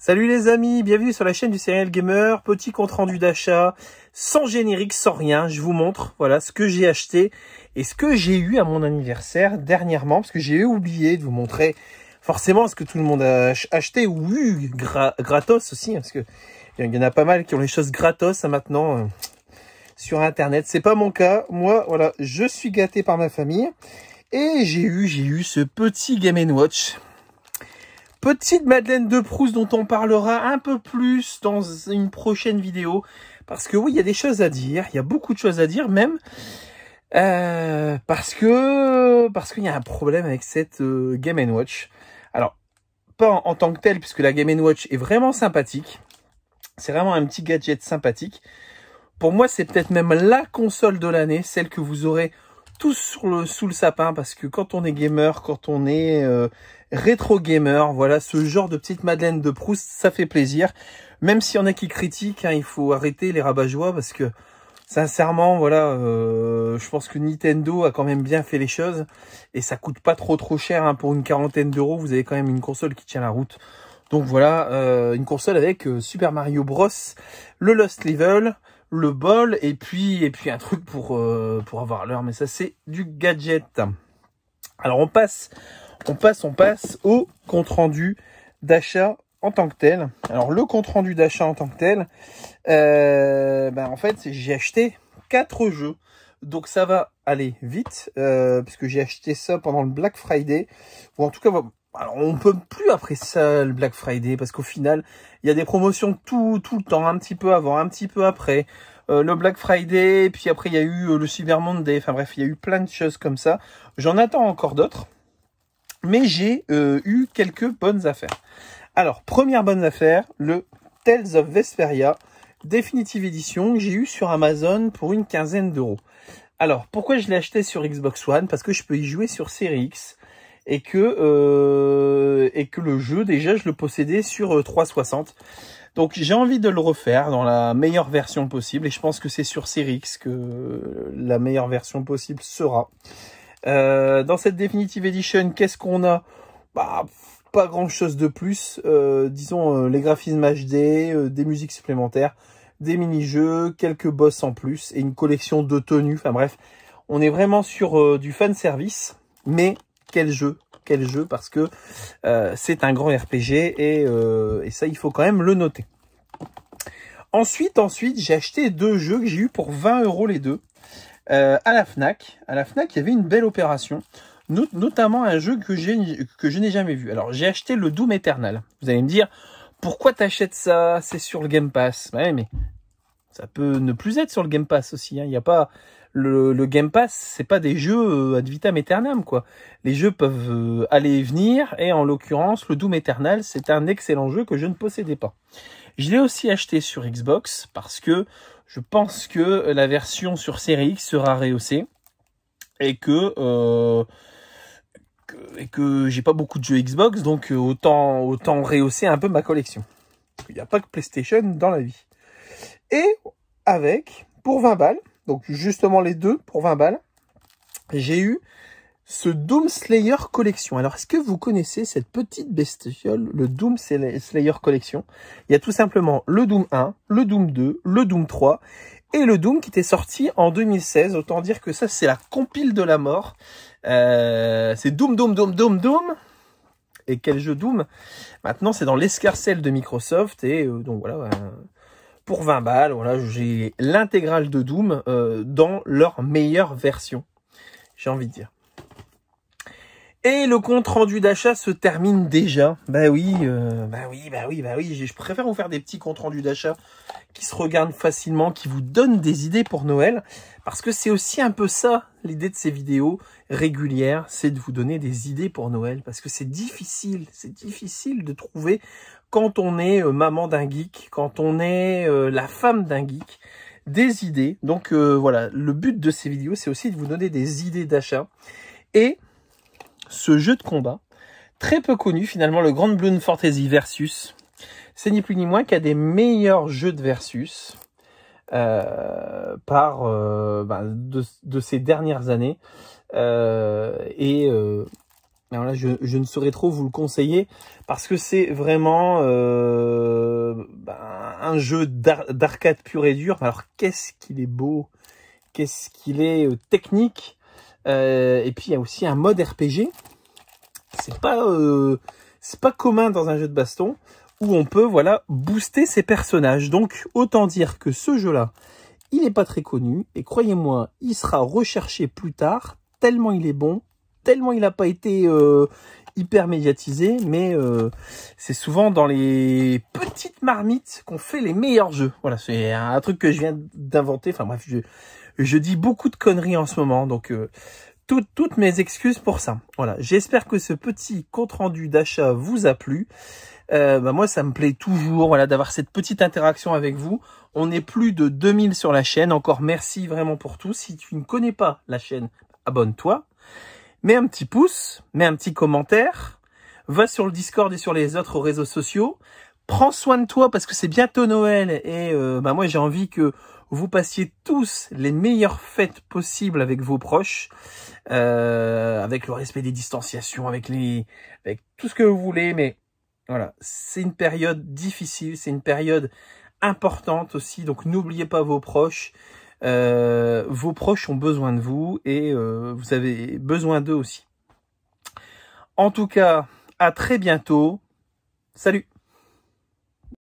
Salut les amis, bienvenue sur la chaîne du Serial Gamer, petit compte rendu d'achat, sans générique, sans rien, je vous montre voilà ce que j'ai acheté et ce que j'ai eu à mon anniversaire dernièrement, parce que j'ai oublié de vous montrer forcément ce que tout le monde a acheté ou eu gratos aussi, hein, parce que il y en a pas mal qui ont les choses gratos hein, maintenant euh, sur internet, c'est pas mon cas, moi voilà, je suis gâté par ma famille et j'ai eu, j'ai eu ce petit Game Watch Petite Madeleine de Proust dont on parlera un peu plus dans une prochaine vidéo. Parce que oui, il y a des choses à dire. Il y a beaucoup de choses à dire même. Euh, parce que parce qu'il y a un problème avec cette euh, Game Watch. Alors, pas en, tant que telle puisque la Game Watch est vraiment sympathique. C'est vraiment un petit gadget sympathique. Pour moi, c'est peut-être même la console de l'année, celle que vous aurez tous sur le, sous le sapin parce que quand on est gamer, quand on est euh, rétro gamer, voilà, ce genre de petite Madeleine de Proust, ça fait plaisir. Même s'il y en a qui critiquent, hein, il faut arrêter les rabat parce que sincèrement, voilà, euh, je pense que Nintendo a quand même bien fait les choses et ça coûte pas trop trop cher hein. pour une quarantaine d'euros. Vous avez quand même une console qui tient la route. Donc voilà, euh, une console avec Super Mario Bros, le Lost Level, le bol et puis, et puis un truc pour, euh, pour avoir l'heure. Mais ça, c'est du gadget. Alors, on passe, on passe, on passe au compte rendu d'achat en tant que tel. Alors, le compte rendu d'achat en tant que tel, euh, ben, en fait, j'ai acheté quatre jeux. Donc ça va aller vite, euh, puisque j'ai acheté ça pendant le Black Friday, ou en tout cas alors on peut plus après ça le Black Friday parce qu'au final il y a des promotions tout tout le temps un petit peu avant un petit peu après euh, le Black Friday puis après il y a eu euh, le Cyber Monday enfin bref il y a eu plein de choses comme ça j'en attends encore d'autres mais j'ai euh, eu quelques bonnes affaires alors première bonne affaire le Tales of Vesperia définitive édition, que j'ai eu sur Amazon pour une quinzaine d'euros alors pourquoi je l'ai acheté sur Xbox One parce que je peux y jouer sur Series X et que euh, et que le jeu déjà je le possédais sur 360. Euh, Donc j'ai envie de le refaire dans la meilleure version possible et je pense que c'est sur Series X que la meilleure version possible sera. Euh, dans cette Definitive Edition, qu'est-ce qu'on a bah, Pas grand-chose de plus. disons les graphismes HD, des musiques supplémentaires, des mini-jeux, quelques boss en plus et une collection de tenues. Enfin bref, on est vraiment sur du fan service, mais quel jeu Quel jeu Parce que euh, c'est un grand RPG euh, et, ça, il faut quand même le noter. Ensuite, ensuite, j'ai acheté deux jeux que j'ai eu pour 20 euros les deux euh, à la Fnac. À la Fnac, il y avait une belle opération, notamment un jeu que, que je n'ai jamais vu. Alors, j'ai acheté le Doom Eternal. Vous allez me dire, pourquoi t'achètes ça C'est sur le Game Pass. Ouais, mais ça peut ne plus être sur le Game Pass aussi. Hein. Il n'y a pas le, Game Pass, c'est pas des jeux euh, ad vitam aeternam quoi. Les jeux peuvent euh, aller et venir et en l'occurrence, le Doom Eternal, c'est un excellent jeu que je ne possédais pas. Je l'ai aussi acheté sur Xbox parce que je pense que la version sur Series X sera rehaussée et que euh, et que j'ai pas beaucoup de jeux Xbox, donc autant autant rehausser un peu ma collection. Il n'y a pas que PlayStation dans la vie. Et avec pour 20 balles, donc justement les deux pour 20 balles, j'ai eu ce Doom Slayer Collection. Alors, est-ce que vous connaissez cette petite bestiole, le Doom Slayer Collection Il y a tout simplement le Doom 1, le Doom 2, le Doom 3 et le Doom qui était sorti en 2016. Autant dire que ça, c'est la compile de la mort. Euh, c'est Doom, Doom, Doom, Doom, Doom. Et quel jeu Doom Maintenant, c'est dans l'escarcelle de Microsoft et euh, donc voilà. Euh, pour 20 balles. Voilà, j'ai l'intégrale de Doom euh, dans leur meilleure version. J'ai envie de dire. Et le compte rendu d'achat se termine déjà. Bah oui, euh, bah oui, bah oui, bah oui. Je préfère vous faire des petits comptes rendus d'achat qui se regardent facilement, qui vous donnent des idées pour Noël. Parce que c'est aussi un peu ça, l'idée de ces vidéos régulières, c'est de vous donner des idées pour Noël, parce que c'est difficile, c'est difficile de trouver quand on est euh, maman d'un geek, quand on est euh, la femme d'un geek, des idées. Donc euh, voilà, le but de ces vidéos, c'est aussi de vous donner des idées d'achat. Et ce jeu de combat, très peu connu finalement, le Grand Bloom Fantasy Versus, c'est ni plus ni moins qu'à des meilleurs jeux de Versus euh, par euh, ben, de, de, ces dernières années. Euh, et alors là, je, je, ne saurais trop vous le conseiller parce que c'est vraiment ben, un jeu d'arcade pur et dur. Alors qu'est-ce qu'il est beau, qu'est-ce qu'il est technique. et puis il y a aussi un mode RPG. C'est pas c'est pas commun dans un jeu de baston où on peut voilà booster ses personnages. Donc autant dire que ce jeu-là, il n'est pas très connu et croyez-moi, il sera recherché plus tard tellement il est bon, tellement il n'a pas été euh, hyper médiatisé, mais euh, c'est souvent dans les petites marmites qu'on fait les meilleurs jeux. Voilà, c'est un truc que je viens d'inventer. Enfin bref, je, dis beaucoup de conneries en ce moment, donc euh, toutes mes excuses pour ça. Voilà, j'espère que ce petit compte rendu d'achat vous a plu. Euh, bah moi, ça me plaît toujours, voilà, d'avoir cette petite interaction avec vous. On est plus de 2000 sur la chaîne. Encore merci vraiment pour tout. Si tu ne connais pas la chaîne, abonne-toi. Mets un petit pouce, mets un petit commentaire. Va sur le Discord et sur les autres réseaux sociaux. Prends soin de toi parce que c'est bientôt Noël et euh, bah moi j'ai envie que vous passiez tous les meilleures fêtes possibles avec vos proches, euh, avec le respect des distanciations, avec les, avec tout ce que vous voulez, mais voilà, c'est une période difficile, c'est une période importante aussi, donc n'oubliez pas vos proches. Euh, vos proches ont besoin de vous et euh, vous avez besoin d'eux aussi. En tout cas, à très bientôt. Salut